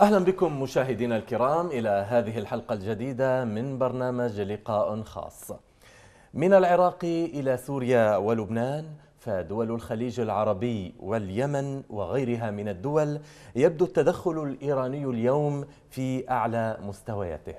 أهلا بكم مشاهدينا الكرام إلى هذه الحلقة الجديدة من برنامج لقاء خاص من العراق إلى سوريا ولبنان فدول الخليج العربي واليمن وغيرها من الدول يبدو التدخل الإيراني اليوم في أعلى مستوياته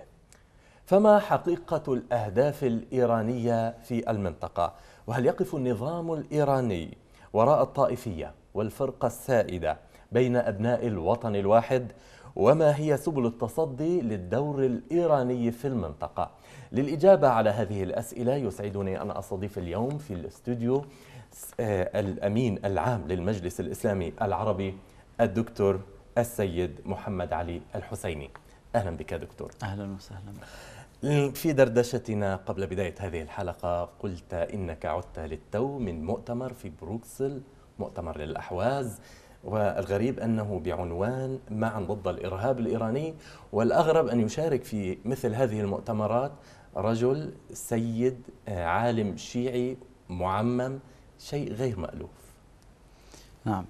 فما حقيقة الأهداف الإيرانية في المنطقة؟ وهل يقف النظام الإيراني وراء الطائفية والفرقة السائدة بين أبناء الوطن الواحد؟ وما هي سبل التصدي للدور الإيراني في المنطقة للإجابة على هذه الأسئلة يسعدني أن أستضيف اليوم في الاستوديو آه، الأمين العام للمجلس الإسلامي العربي الدكتور السيد محمد علي الحسيني أهلا بك دكتور أهلا وسهلا بك. في دردشتنا قبل بداية هذه الحلقة قلت إنك عدت للتو من مؤتمر في بروكسل مؤتمر للأحواز والغريب أنه بعنوان معا ضد الإرهاب الإيراني والأغرب أن يشارك في مثل هذه المؤتمرات رجل سيد آه، عالم شيعي معمم شيء غير مألوف نعم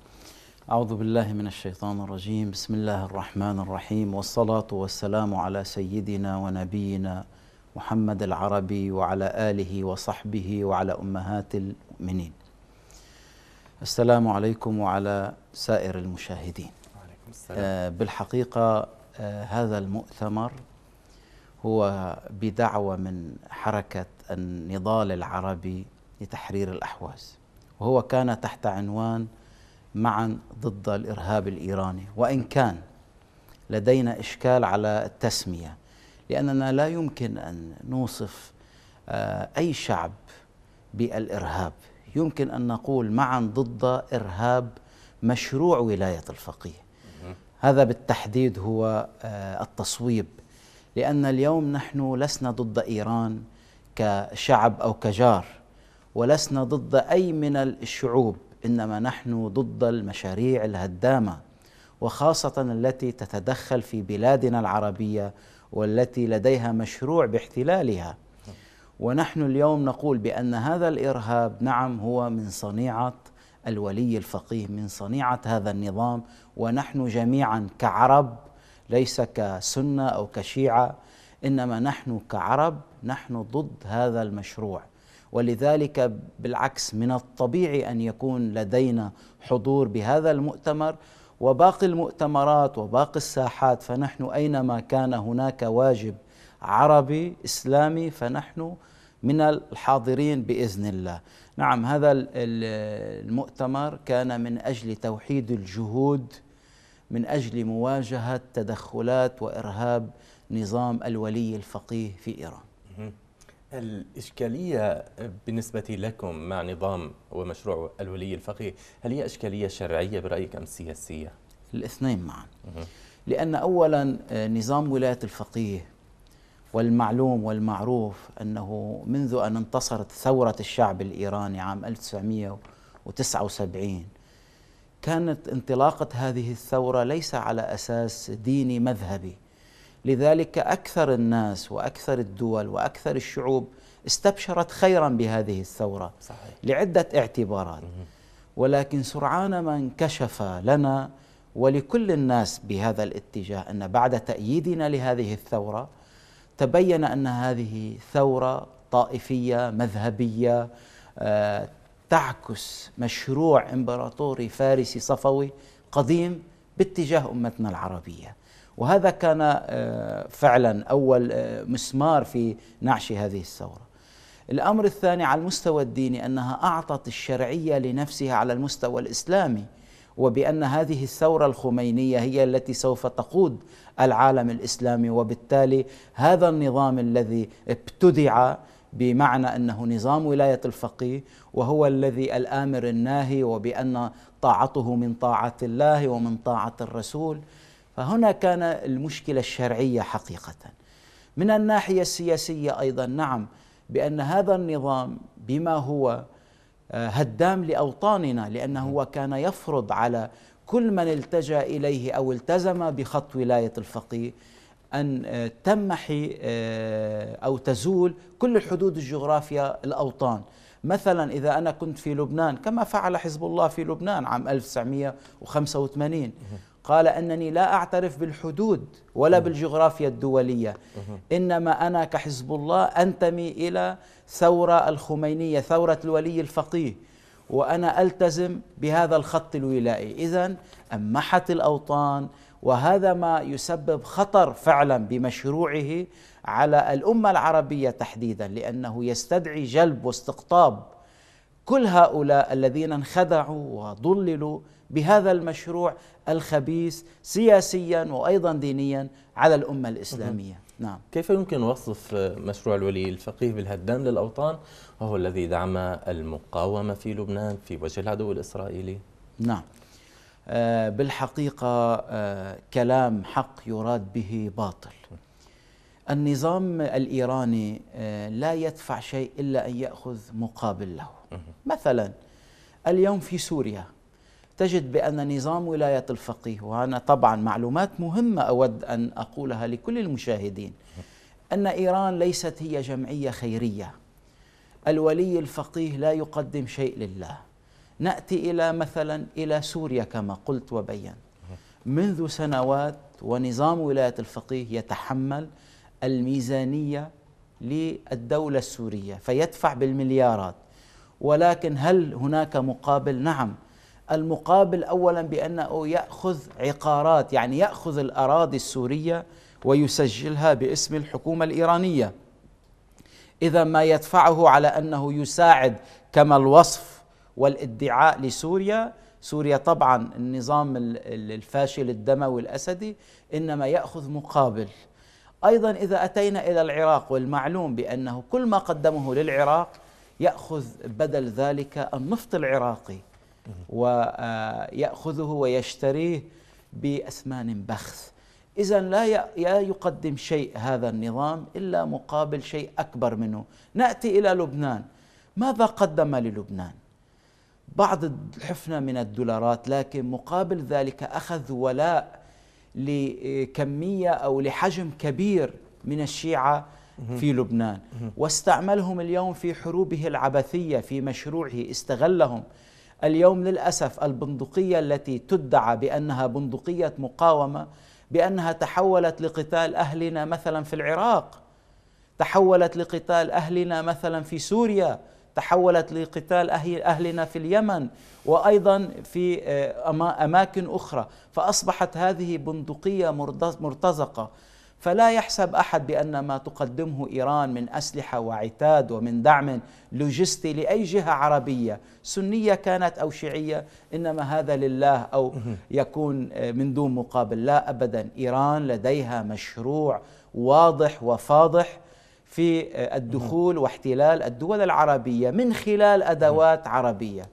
أعوذ بالله من الشيطان الرجيم بسم الله الرحمن الرحيم والصلاة والسلام على سيدنا ونبينا محمد العربي وعلى آله وصحبه وعلى أمهات المؤمنين السلام عليكم وعلى سائر المشاهدين وعليكم آه، السلام. بالحقيقة آه، هذا المؤتمر هو بدعوة من حركة النضال العربي لتحرير الأحواز وهو كان تحت عنوان معا ضد الإرهاب الإيراني وإن كان لدينا إشكال على التسمية لأننا لا يمكن أن نوصف آه، أي شعب بالإرهاب يمكن أن نقول معا ضد إرهاب مشروع ولاية الفقيه هذا بالتحديد هو آه، التصويب لأن اليوم نحن لسنا ضد إيران كشعب أو كجار ولسنا ضد أي من الشعوب إنما نحن ضد المشاريع الهدامة وخاصة التي تتدخل في بلادنا العربية والتي لديها مشروع باحتلالها ونحن اليوم نقول بأن هذا الإرهاب نعم هو من صنيعة الولي الفقيه من صنيعة هذا النظام ونحن جميعا كعرب ليس كسنة أو كشيعة إنما نحن كعرب نحن ضد هذا المشروع ولذلك بالعكس من الطبيعي أن يكون لدينا حضور بهذا المؤتمر وباقي المؤتمرات وباقي الساحات فنحن أينما كان هناك واجب عربي إسلامي فنحن من الحاضرين باذن الله. نعم هذا المؤتمر كان من اجل توحيد الجهود من اجل مواجهه تدخلات وارهاب نظام الولي الفقيه في ايران. الإشكالية بالنسبة لكم مع نظام ومشروع الولي الفقيه هل هي إشكالية شرعية برأيك أم سياسية؟ الاثنين معا لأن أولا آه، نظام ولاية الفقيه والمعلوم والمعروف أنه منذ أن انتصرت ثورة الشعب الإيراني عام 1979 كانت انطلاقة هذه الثورة ليس على أساس ديني مذهبي لذلك أكثر الناس وأكثر الدول وأكثر الشعوب استبشرت خيرا بهذه الثورة صحيح. لعدة اعتبارات ولكن سرعان ما انكشف لنا ولكل الناس بهذا الاتجاه أن بعد تأييدنا لهذه الثورة تبين ان هذه ثوره طائفيه مذهبيه آه، تعكس مشروع امبراطوري فارسي صفوي قديم باتجاه امتنا العربيه وهذا كان آه، فعلا اول آه، مسمار في نعش هذه الثوره الامر الثاني على المستوى الديني انها اعطت الشرعيه لنفسها على المستوى الاسلامي وبان هذه الثوره الخمينيه هي التي سوف تقود العالم الاسلامي وبالتالي هذا النظام الذي ابتدع بمعنى انه نظام ولايه الفقيه وهو الذي الامر الناهي وبان طاعته من طاعه الله ومن طاعه الرسول فهنا كان المشكله الشرعيه حقيقه من الناحيه السياسيه ايضا نعم بان هذا النظام بما هو هدام لاوطاننا لانه هو كان يفرض على كل من التجا اليه او التزم بخط ولايه الفقيه ان آه، تمحي آه، او تزول كل الحدود الجغرافيه الاوطان مثلا اذا انا كنت في لبنان كما فعل حزب الله في لبنان عام 1985 قال انني لا اعترف بالحدود ولا بالجغرافيا الدوليه انما انا كحزب الله انتمي الى ثوره الخمينيه ثوره الولي الفقيه وانا التزم بهذا الخط الولائي اذا امحت الاوطان وهذا ما يسبب خطر فعلا بمشروعه على الامه العربيه تحديدا لانه يستدعي جلب واستقطاب كل هؤلاء الذين انخدعوا وضللوا بهذا المشروع الخبيث سياسيا وايضا دينيا على الامه الاسلاميه نعم كيف يمكن وصف مشروع الولي الفقيه بالهدام للاوطان وهو الذي دعم المقاومه في لبنان في وجه العدو الاسرائيلي نعم آه، بالحقيقه آه، كلام حق يراد به باطل النظام الايراني آه، لا يدفع شيء الا ان ياخذ مقابل له مثلا اليوم في سوريا تجد بأن نظام ولاية الفقيه وأنا طبعا معلومات مهمة أود أن أقولها لكل المشاهدين أن إيران ليست هي جمعية خيرية الولي الفقيه لا يقدم شيء لله نأتي إلى مثلا إلى سوريا كما قلت وبينت منذ سنوات ونظام ولاية الفقيه يتحمل الميزانية للدولة السورية فيدفع بالمليارات ولكن هل هناك مقابل؟ نعم المقابل اولا بانه ياخذ عقارات يعني ياخذ الاراضي السوريه ويسجلها باسم الحكومه الايرانيه اذا ما يدفعه على انه يساعد كما الوصف والادعاء لسوريا سوريا طبعا النظام الفاشل الدموي الاسدي انما ياخذ مقابل ايضا اذا اتينا الى العراق والمعلوم بانه كل ما قدمه للعراق ياخذ بدل ذلك النفط العراقي وياخذه آه، ويشتريه باثمان بخس اذا لا يقدم شيء هذا النظام الا مقابل شيء اكبر منه ناتي الى لبنان ماذا قدم للبنان بعض الحفنه من الدولارات لكن مقابل ذلك اخذ ولاء لكميه او لحجم كبير من الشيعه في لبنان واستعملهم اليوم في حروبه العبثية في مشروعه استغلهم اليوم للأسف البندقية التي تدعى بأنها بندقية مقاومة بأنها تحولت لقتال أهلنا مثلا في العراق تحولت لقتال أهلنا مثلا في سوريا تحولت لقتال أهلنا في اليمن وأيضا في آه، أماكن أخرى فأصبحت هذه بندقية مرتزقة فلا يحسب احد بان ما تقدمه ايران من اسلحه وعتاد ومن دعم لوجستي لاي جهه عربيه سنيه كانت او شيعيه انما هذا لله او يكون آه، من دون مقابل لا ابدا ايران لديها مشروع واضح وفاضح في آه، الدخول واحتلال الدول العربيه من خلال ادوات عربيه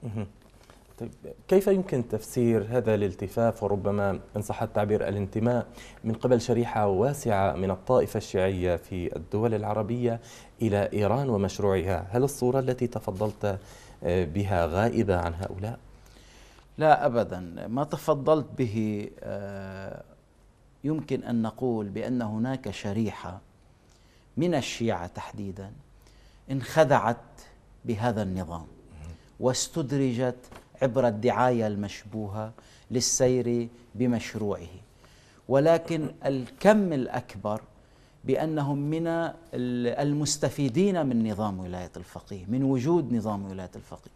طيب كيف يمكن تفسير هذا الالتفاف وربما إن صح التعبير الانتماء من قبل شريحة واسعة من الطائفة الشيعية في الدول العربية إلى إيران ومشروعها هل الصورة التي تفضلت آه، بها غائبة عن هؤلاء؟ لا أبدا ما تفضلت به آه، يمكن أن نقول بأن هناك شريحة من الشيعة تحديدا انخدعت بهذا النظام واستدرجت عبر الدعايه المشبوهه للسير بمشروعه ولكن الكم الاكبر بانهم من المستفيدين من نظام ولايه الفقيه، من وجود نظام ولايه الفقيه.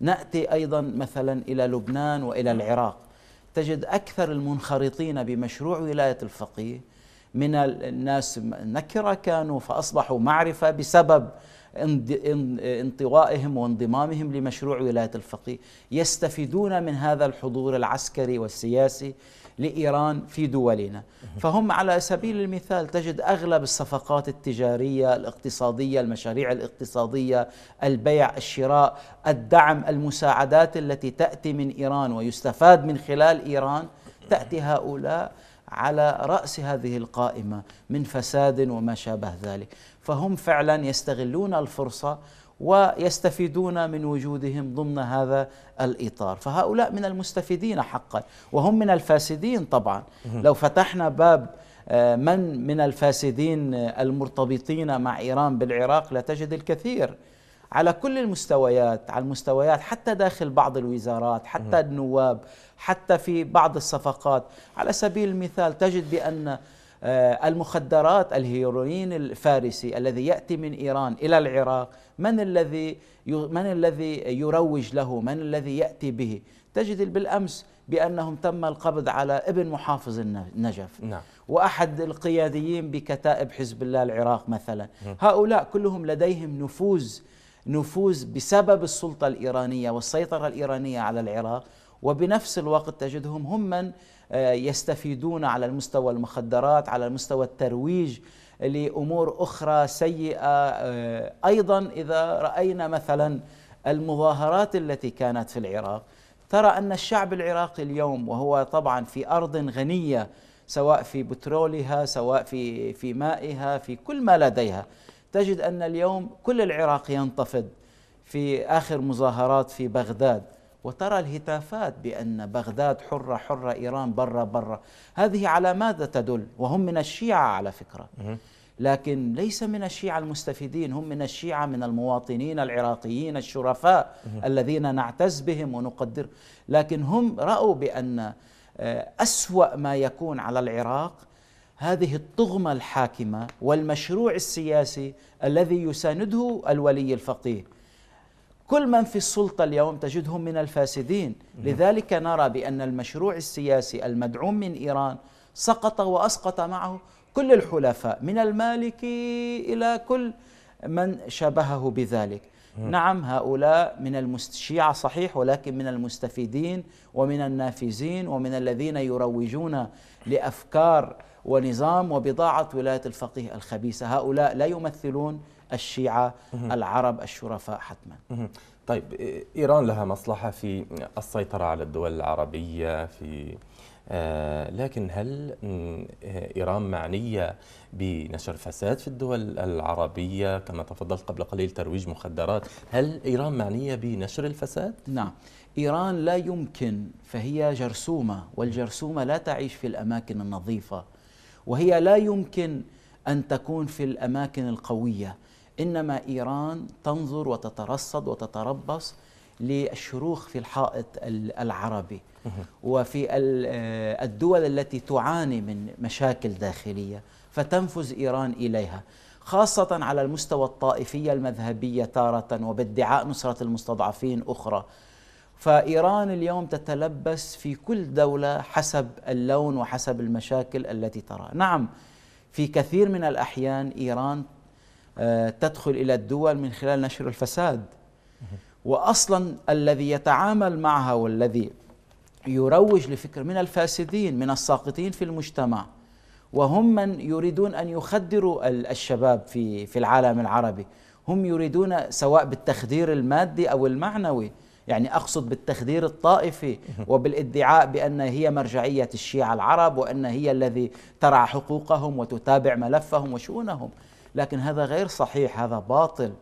ناتي ايضا مثلا الى لبنان والى العراق، تجد اكثر المنخرطين بمشروع ولايه الفقيه من الناس نكره كانوا فاصبحوا معرفه بسبب انطوائهم وانضمامهم لمشروع ولاية الفقيه يستفيدون من هذا الحضور العسكري والسياسي لإيران في دولنا فهم على سبيل المثال تجد أغلب الصفقات التجارية الاقتصادية المشاريع الاقتصادية البيع الشراء الدعم المساعدات التي تأتي من إيران ويستفاد من خلال إيران تأتي هؤلاء على رأس هذه القائمة من فساد وما شابه ذلك فهم فعلا يستغلون الفرصه ويستفيدون من وجودهم ضمن هذا الاطار، فهؤلاء من المستفيدين حقا وهم من الفاسدين طبعا، لو فتحنا باب آه، من من الفاسدين آه، المرتبطين مع ايران بالعراق لتجد الكثير على كل المستويات على المستويات حتى داخل بعض الوزارات حتى النواب حتى في بعض الصفقات على سبيل المثال تجد بأن آه، المخدرات الهيروين الفارسي الذي ياتي من ايران الى العراق من الذي من الذي يروج له من الذي ياتي به تجد بالامس بانهم تم القبض على ابن محافظ النجف نعم. واحد القياديين بكتائب حزب الله العراق مثلا هؤلاء كلهم لديهم نفوذ نفوذ بسبب السلطه الايرانيه والسيطره الايرانيه على العراق وبنفس الوقت تجدهم هم من آه، يستفيدون على المستوى المخدرات على المستوى الترويج لامور اخرى سيئه آه، ايضا اذا راينا مثلا المظاهرات التي كانت في العراق ترى ان الشعب العراقي اليوم وهو طبعا في ارض غنيه سواء في بترولها سواء في في مائها في كل ما لديها تجد ان اليوم كل العراق ينتفض في اخر مظاهرات في بغداد وترى الهتافات بأن بغداد حرة حرة إيران برا برا هذه على ماذا تدل وهم من الشيعة على فكرة لكن ليس من الشيعة المستفيدين هم من الشيعة من المواطنين العراقيين الشرفاء الذين نعتز بهم ونقدر لكن هم رأوا بأن آه، أسوأ ما يكون على العراق هذه الطغمة الحاكمة والمشروع السياسي الذي يسانده الولي الفقيه كل من في السلطة اليوم تجدهم من الفاسدين لذلك نرى بأن المشروع السياسي المدعوم من إيران سقط وأسقط معه كل الحلفاء من المالكي إلى كل من شبهه بذلك نعم هؤلاء من الشيعة صحيح ولكن من المستفيدين ومن النافذين ومن الذين يروجون لأفكار ونظام وبضاعة ولاية الفقيه الخبيثة هؤلاء لا يمثلون الشيعة العرب الشرفاء حتما طيب إيران لها مصلحة في السيطرة على الدول العربية في آه، لكن هل إيران معنية بنشر فساد في الدول العربية كما تفضلت قبل قليل ترويج مخدرات هل إيران معنية بنشر الفساد؟ نعم إيران لا يمكن فهي جرثومة والجرثومة لا تعيش في الأماكن النظيفة وهي لا يمكن أن تكون في الأماكن القوية انما ايران تنظر وتترصد وتتربص للشروخ في الحائط العربي وفي آه، الدول التي تعاني من مشاكل داخليه فتنفذ ايران اليها خاصة على المستوى الطائفية المذهبية تارة وبادعاء نصرة المستضعفين أخرى فإيران اليوم تتلبس في كل دولة حسب اللون وحسب المشاكل التي تراها نعم في كثير من الأحيان إيران آه، تدخل إلى الدول من خلال نشر الفساد وأصلا الذي يتعامل معها والذي يروج لفكر من الفاسدين من الساقطين في المجتمع وهم من يريدون أن يخدروا الشباب في في العالم العربي هم يريدون سواء بالتخدير المادي أو المعنوي يعني أقصد بالتخدير الطائفي وبالادعاء بأن هي مرجعية الشيعة العرب وأن هي الذي ترعى حقوقهم وتتابع ملفهم وشؤونهم لكن هذا غير صحيح هذا باطل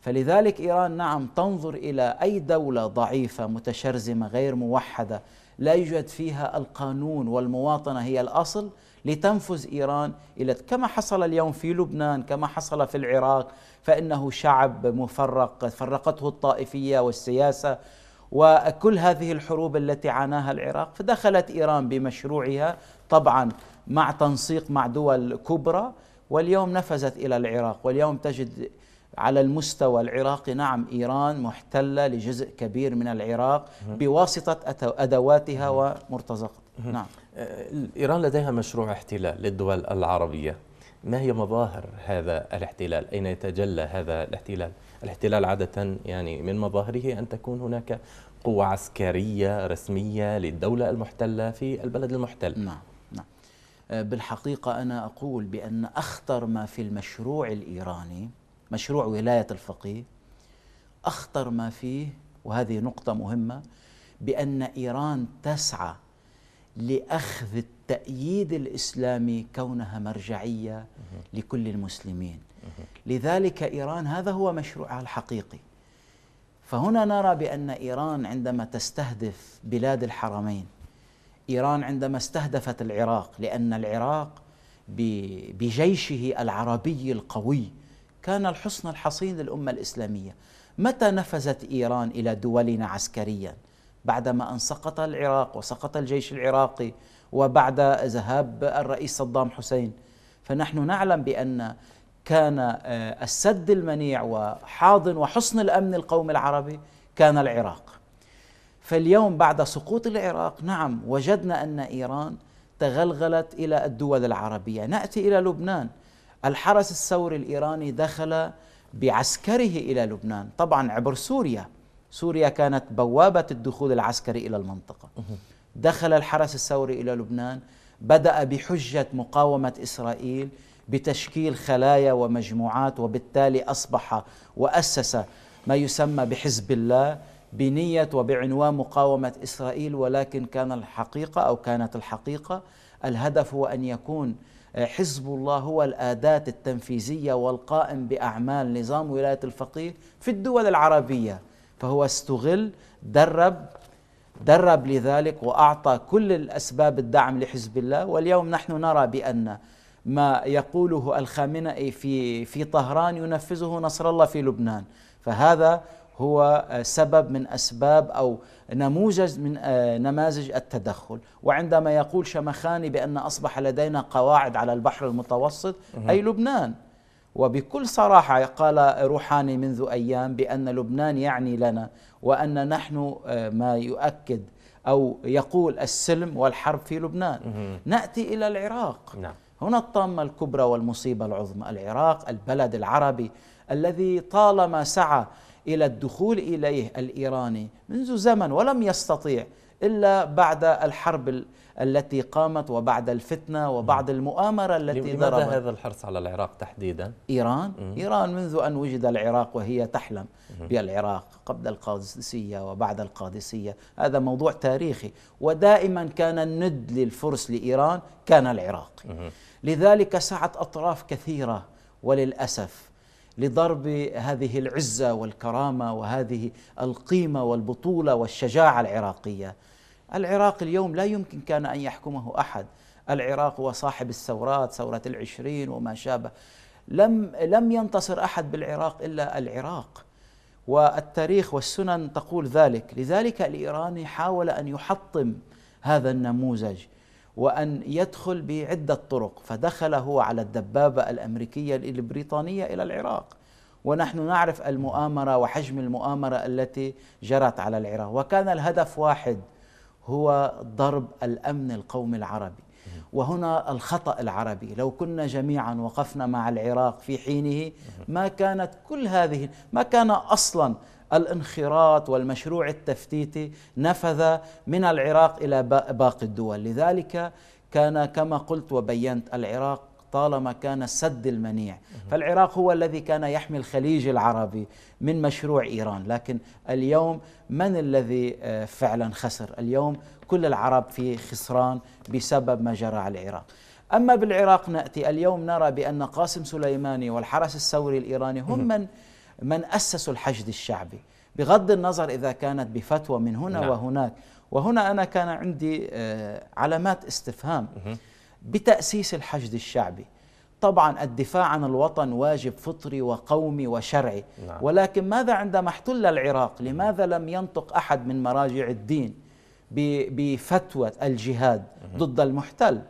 فلذلك ايران نعم تنظر الى اي دوله ضعيفه متشرزمه غير موحده لا يوجد فيها القانون والمواطنه هي الاصل لتنفذ ايران الى كما حصل اليوم في لبنان كما حصل في العراق فانه شعب مفرق فرقته الطائفيه والسياسه وكل هذه الحروب التي عاناها العراق فدخلت ايران بمشروعها طبعا مع تنسيق مع دول كبرى واليوم نفذت الى العراق واليوم تجد على المستوى العراقي نعم ايران محتله لجزء كبير من العراق بواسطه ادواتها ومرتزقة نعم آه، ايران لديها مشروع احتلال للدول العربيه ما هي مظاهر هذا الاحتلال اين يتجلى هذا الاحتلال الاحتلال عاده يعني من مظاهره ان تكون هناك قوه عسكريه رسميه للدوله المحتله في البلد المحتل نعم آه، بالحقيقة أنا أقول بأن أخطر ما في المشروع الإيراني مشروع ولاية الفقيه أخطر ما فيه وهذه نقطة مهمة بأن إيران تسعى لأخذ التأييد الإسلامي كونها مرجعية لكل المسلمين لذلك إيران هذا هو مشروعها الحقيقي فهنا نرى بأن إيران عندما تستهدف بلاد الحرمين ايران عندما استهدفت العراق لان العراق بجيشه العربي القوي كان الحصن الحصين للامه الاسلاميه متى نفذت ايران الى دولنا عسكريا بعدما ان سقط العراق وسقط الجيش العراقي وبعد ذهاب الرئيس صدام حسين فنحن نعلم بان كان آه، السد المنيع وحاضن وحصن الامن القومي العربي كان العراق فاليوم بعد سقوط العراق نعم وجدنا ان ايران تغلغلت الى الدول العربيه، ناتي الى لبنان الحرس الثوري الايراني دخل بعسكره الى لبنان، طبعا عبر سوريا، سوريا كانت بوابه الدخول العسكري الى المنطقه. دخل الحرس الثوري الى لبنان، بدا بحجه مقاومه اسرائيل بتشكيل خلايا ومجموعات وبالتالي اصبح واسس ما يسمى بحزب الله بنية وبعنوان مقاومة إسرائيل ولكن كان الحقيقة أو كانت الحقيقة الهدف هو أن يكون آه، حزب الله هو الأداة التنفيذية والقائم بأعمال نظام ولاية الفقيه في الدول العربية فهو استغل درب درب لذلك وأعطى كل الأسباب الدعم لحزب الله واليوم نحن نرى بأن ما يقوله الخامنئي في في طهران ينفذه نصر الله في لبنان فهذا هو آه، سبب من اسباب او نموذج من آه، نماذج التدخل، وعندما يقول شمخاني بان اصبح لدينا قواعد على البحر المتوسط اي لبنان وبكل صراحه قال روحاني منذ ايام بان لبنان يعني لنا وان نحن آه، ما يؤكد او يقول السلم والحرب في لبنان. ناتي الى العراق. نعم. هنا الطامه الكبرى والمصيبه العظمى، العراق البلد العربي الذي طالما سعى الى الدخول اليه الايراني منذ زمن ولم يستطيع الا بعد الحرب التي قامت وبعد الفتنه وبعد المؤامره التي لماذا ضربت هذا الحرص على العراق تحديدا؟ ايران مم. ايران منذ ان وجد العراق وهي تحلم مم. بالعراق قبل القادسيه وبعد القادسيه، هذا موضوع تاريخي ودائما كان الند للفرس لايران كان العراق. مم. لذلك سعت اطراف كثيره وللاسف لضرب هذه العزه والكرامه وهذه القيمه والبطوله والشجاعه العراقيه. العراق اليوم لا يمكن كان ان يحكمه احد، العراق هو صاحب الثورات، ثوره العشرين وما شابه. لم لم ينتصر احد بالعراق الا العراق. والتاريخ والسنن تقول ذلك، لذلك الايراني حاول ان يحطم هذا النموذج. وأن يدخل بعدة طرق فدخل هو على الدبابة الأمريكية البريطانية إلى العراق ونحن نعرف المؤامرة وحجم المؤامرة التي جرت على العراق وكان الهدف واحد هو ضرب الأمن القومي العربي وهنا الخطأ العربي لو كنا جميعا وقفنا مع العراق في حينه ما كانت كل هذه ما كان أصلا الانخراط والمشروع التفتيتي نفذ من العراق الى باقي الدول لذلك كان كما قلت وبينت العراق طالما كان السد المنيع فالعراق هو الذي كان يحمي الخليج العربي من مشروع إيران لكن اليوم من الذي آه، فعلا خسر اليوم كل العرب في خسران بسبب ما جرى على العراق أما بالعراق نأتي اليوم نرى بأن قاسم سليماني والحرس الثوري الإيراني هم من من أسسوا الحشد الشعبي بغض النظر إذا كانت بفتوى من هنا نعم. وهناك وهنا أنا كان عندي آه، علامات استفهام بتأسيس الحشد الشعبي طبعا الدفاع عن الوطن واجب فطري وقومي وشرعي نعم. ولكن ماذا عندما احتل العراق لماذا لم ينطق أحد من مراجع الدين بفتوى الجهاد ضد المحتل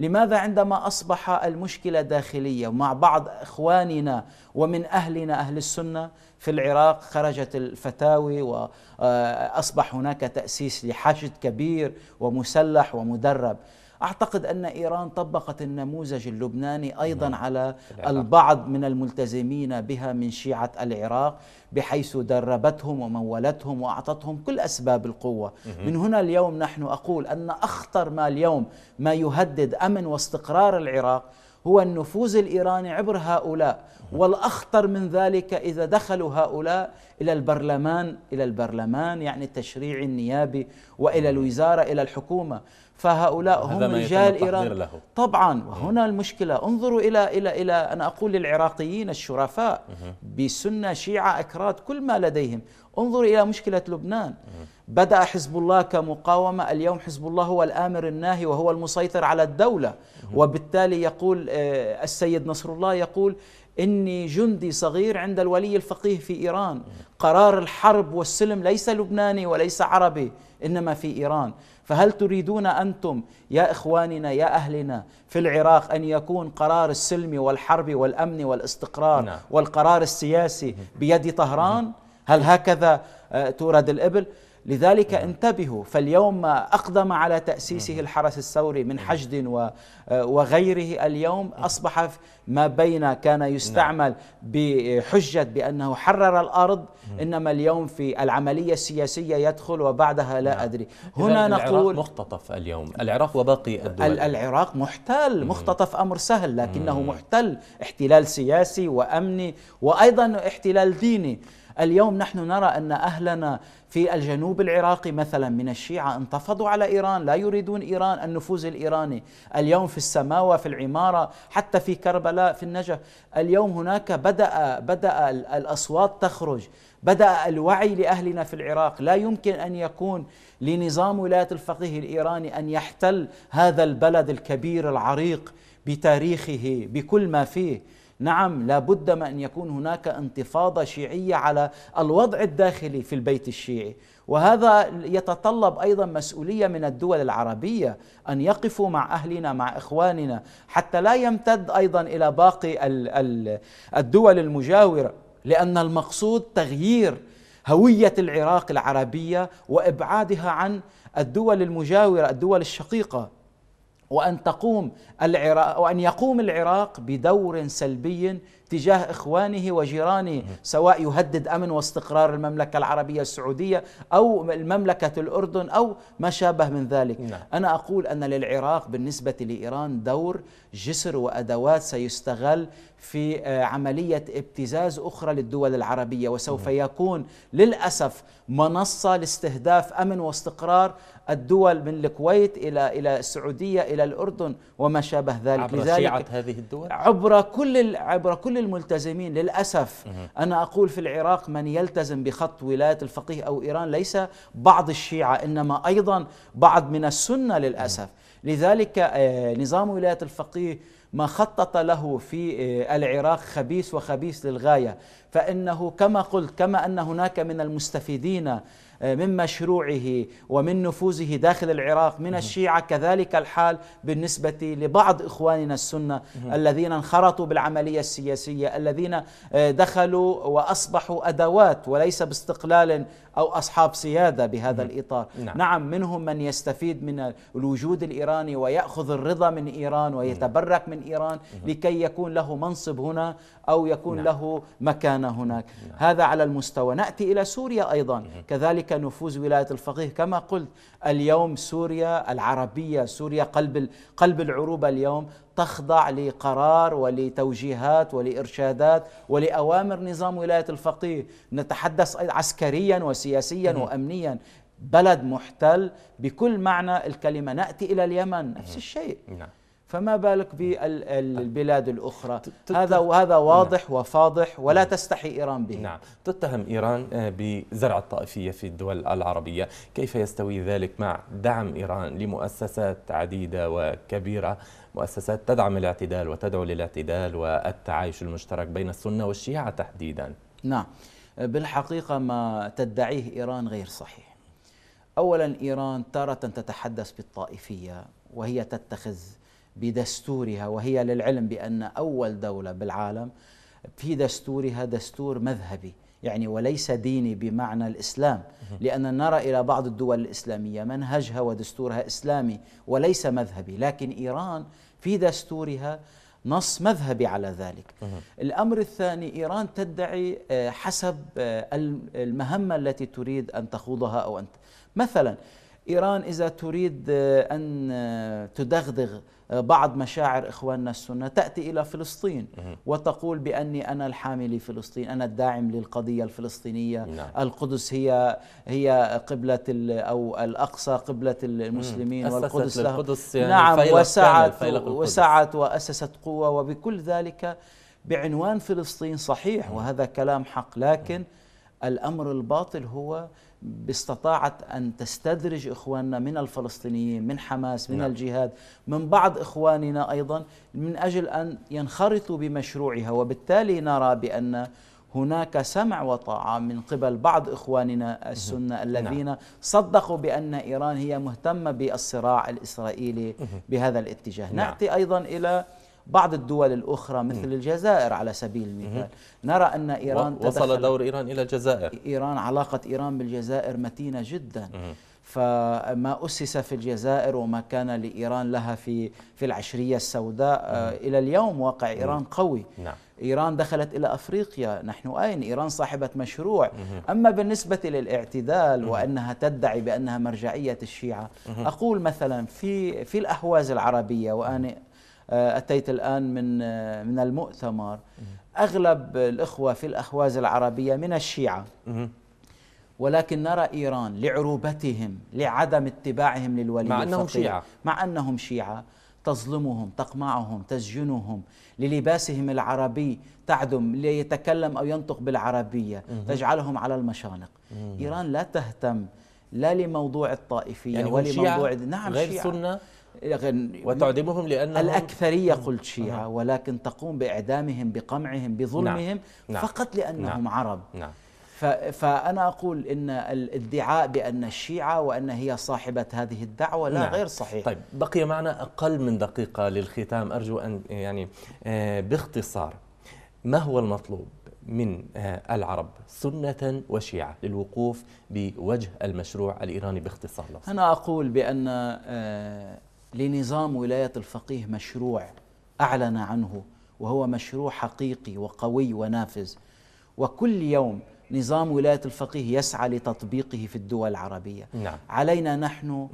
لماذا عندما أصبح المشكلة داخلية مع بعض إخواننا ومن أهلنا أهل السنة في العراق خرجت الفتاوي وأصبح آه، هناك تأسيس لحشد كبير ومسلح ومدرب أعتقد أن إيران طبقت النموذج اللبناني أيضا نعم. على البعض من الملتزمين بها من شيعة العراق بحيث دربتهم ومولتهم وأعطتهم كل أسباب القوة من هنا اليوم نحن أقول أن أخطر ما اليوم ما يهدد أمن واستقرار العراق هو النفوذ الإيراني عبر هؤلاء والأخطر من ذلك إذا دخلوا هؤلاء إلى البرلمان إلى البرلمان يعني التشريع النيابي وإلى الوزارة إلى الحكومة فهؤلاء هم رجال إيران له. طبعا وهنا المشكلة انظروا إلى, إلى, إلى أنا أقول للعراقيين الشرفاء بسنة شيعة أكراد كل ما لديهم انظروا إلى مشكلة لبنان بدأ حزب الله كمقاومة اليوم حزب الله هو الآمر الناهي وهو المسيطر على الدولة وبالتالي يقول آه، السيد نصر الله يقول إني جندي صغير عند الولي الفقيه في إيران قرار الحرب والسلم ليس لبناني وليس عربي إنما في إيران فهل تريدون انتم يا اخواننا يا اهلنا في العراق ان يكون قرار السلم والحرب والامن والاستقرار نعم. والقرار السياسي بيد طهران؟ نعم. هل هكذا آه، تورد الابل؟ لذلك انتبهوا فاليوم أقدم على تأسيسه الحرس الثوري من حشد وغيره اليوم أصبح ما بين كان نعم. يستعمل بحجة بأنه حرر الأرض إنما اليوم في العملية السياسية يدخل وبعدها لا نعم. أدري هنا نقول مختطف اليوم العراق وباقي الدول العراق محتل مختطف أمر سهل لكنه محتل احتلال سياسي وأمني وأيضا احتلال ديني اليوم نحن نرى أن أهلنا في الجنوب العراقي مثلا من الشيعة انتفضوا على إيران لا يريدون إيران النفوذ الإيراني اليوم في السماوة في العمارة حتى في كربلاء في النجف اليوم هناك بدأ, بدأ الأصوات تخرج بدأ الوعي لأهلنا في العراق لا يمكن أن يكون لنظام ولاية الفقيه الإيراني أن يحتل هذا البلد الكبير العريق بتاريخه بكل ما فيه نعم لا بد من أن يكون هناك انتفاضة شيعية على الوضع الداخلي في البيت الشيعي وهذا يتطلب أيضا مسؤولية من الدول العربية أن يقفوا مع أهلنا مع إخواننا حتى لا يمتد أيضا إلى باقي الدول المجاورة لأن المقصود تغيير هوية العراق العربية وإبعادها عن الدول المجاورة الدول الشقيقة وأن تقوم العراق وأن يقوم العراق بدور سلبي تجاه إخوانه وجيرانه سواء يهدد أمن واستقرار المملكة العربية السعودية أو المملكة الأردن أو ما شابه من ذلك نعم. أنا أقول أن للعراق بالنسبة لإيران دور جسر وأدوات سيستغل في آه، عملية ابتزاز أخرى للدول العربية وسوف يكون للأسف منصة لاستهداف أمن واستقرار الدول من الكويت إلى إلى السعودية إلى الأردن وما شابه ذلك عبر لذلك هذه الدول عبر كل عبر كل الملتزمين للأسف أنا أقول في العراق من يلتزم بخط ولاية الفقيه أو إيران ليس بعض الشيعة إنما أيضا بعض من السنة للأسف لذلك آه، نظام ولاية الفقيه ما خطط له في آه، العراق خبيث وخبيث للغاية فإنه كما قلت كما أن هناك من المستفيدين آه، من مشروعه ومن نفوذه داخل العراق من الشيعة كذلك الحال بالنسبة لبعض إخواننا السنة الذين انخرطوا بالعملية السياسية الذين آه، دخلوا وأصبحوا أدوات وليس باستقلال أو أصحاب سيادة بهذا الإطار نعم. نعم منهم من يستفيد من الوجود الإيراني ويأخذ الرضا من إيران ويتبرك من إيران لكي يكون له منصب هنا أو يكون نعم. له مكانة هناك نعم. هذا على المستوى نأتي إلى سوريا أيضا كذلك نفوذ ولايه الفقيه كما قلت اليوم سوريا العربيه سوريا قلب قلب العروبه اليوم تخضع لقرار ولتوجيهات ولارشادات ولاوامر نظام ولايه الفقيه نتحدث عسكريا وسياسيا وامنيا بلد محتل بكل معنى الكلمه ناتي الى اليمن نفس الشيء نعم. فما بالك بالبلاد نعم. الاخرى هذا وهذا نعم. واضح نعم. وفاضح ولا نعم. تستحي ايران به نعم تتهم ايران آه، بزرع الطائفيه في الدول العربيه كيف يستوي ذلك مع دعم ايران لمؤسسات عديده وكبيره مؤسسات تدعم الاعتدال وتدعو للاعتدال والتعايش المشترك بين السنه والشيعه تحديدا نعم بالحقيقه ما تدعيه ايران غير صحيح اولا ايران تاره تتحدث بالطائفيه وهي تتخذ بدستورها وهي للعلم بان اول دوله بالعالم في دستورها دستور مذهبي يعني وليس ديني بمعنى الاسلام لاننا نرى الى بعض الدول الاسلاميه منهجها ودستورها اسلامي وليس مذهبي لكن ايران في دستورها نص مذهبي على ذلك الامر الثاني ايران تدعي آه، حسب آه، المهمه التي تريد ان تخوضها او ان مثلا ايران اذا تريد آه، ان تدغدغ آه، بعض مشاعر إخواننا السنة تأتي إلى فلسطين وتقول بأني أنا الحامي لفلسطين أنا الداعم للقضية الفلسطينية نعم. القدس هي هي قبلة أو الأقصى قبلة المسلمين والقدس للقدس يعني نعم وسعت يعني وسعت وأسست قوة وبكل ذلك بعنوان فلسطين صحيح وهذا كلام حق لكن الأمر الباطل هو باستطاعت أن تستدرج إخواننا من الفلسطينيين من حماس من نعم. الجهاد من بعض إخواننا أيضا من أجل أن ينخرطوا بمشروعها وبالتالي نرى بأن هناك سمع وطاعة من قبل بعض إخواننا السنة الذين نعم. صدقوا بأن إيران هي مهتمة بالصراع الإسرائيلي بهذا الاتجاه نعم. نأتي أيضا إلى بعض الدول الأخرى مثل الجزائر على سبيل المثال نرى أن إيران وصل دور إيران إلى الجزائر إيران علاقة إيران بالجزائر متينة جدا فما أسس في الجزائر وما كان لإيران لها في في العشرية السوداء آه، إلى اليوم واقع إيران قوي نعم. إيران دخلت إلى أفريقيا نحن أين إيران صاحبة مشروع أما بالنسبة للاعتدال وأنها تدعي بأنها مرجعية الشيعة أقول مثلا في في الأهواز العربية وأنا آه، أتيت الآن من آه، من المؤتمر أغلب الإخوة في الأخواز العربية من الشيعة ولكن نرى إيران لعروبتهم لعدم اتباعهم للولي مع أنهم شيعة مع أنهم شيعة تظلمهم تقمعهم تسجنهم للباسهم العربي تعدم ليتكلم أو ينطق بالعربية تجعلهم على المشانق إيران لا تهتم لا لموضوع الطائفية يعني ولموضوع نعم غير سنة وتعدمهم لأن الأكثرية نعم. قلت شيعة نعم. ولكن تقوم بإعدامهم بقمعهم بظلمهم نعم. نعم. فقط لأنهم نعم. عرب نعم. فأنا أقول إن الادعاء بأن الشيعة وأن هي صاحبة هذه الدعوة لا نعم. غير صحيح طيب بقي معنا أقل من دقيقة للختام أرجو أن يعني آه، باختصار ما هو المطلوب من آه، العرب سنة وشيعة للوقوف بوجه المشروع الإيراني باختصار أنا أقول بأن آه، لنظام ولايه الفقيه مشروع اعلن عنه وهو مشروع حقيقي وقوي ونافذ وكل يوم نظام ولايه الفقيه يسعى لتطبيقه في الدول العربيه نعم. علينا نحن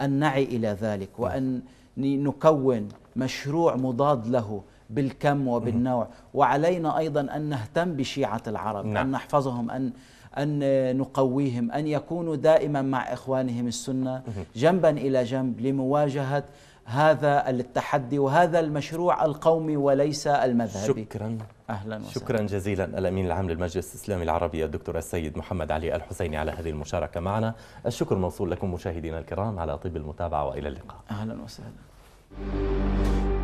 ان نعي الى ذلك وان نكون مشروع مضاد له بالكم وبالنوع وعلينا ايضا ان نهتم بشيعه العرب نعم. ان نحفظهم ان أن نقويهم أن يكونوا دائما مع إخوانهم السنة جنبا إلى جنب لمواجهة هذا التحدي وهذا المشروع القومي وليس المذهبي شكرا اهلا وسهلا شكرا جزيلا الامين العام للمجلس الاسلامي العربي الدكتور السيد محمد علي الحسيني على هذه المشاركه معنا الشكر موصول لكم مشاهدينا الكرام على طيب المتابعه والى اللقاء اهلا وسهلا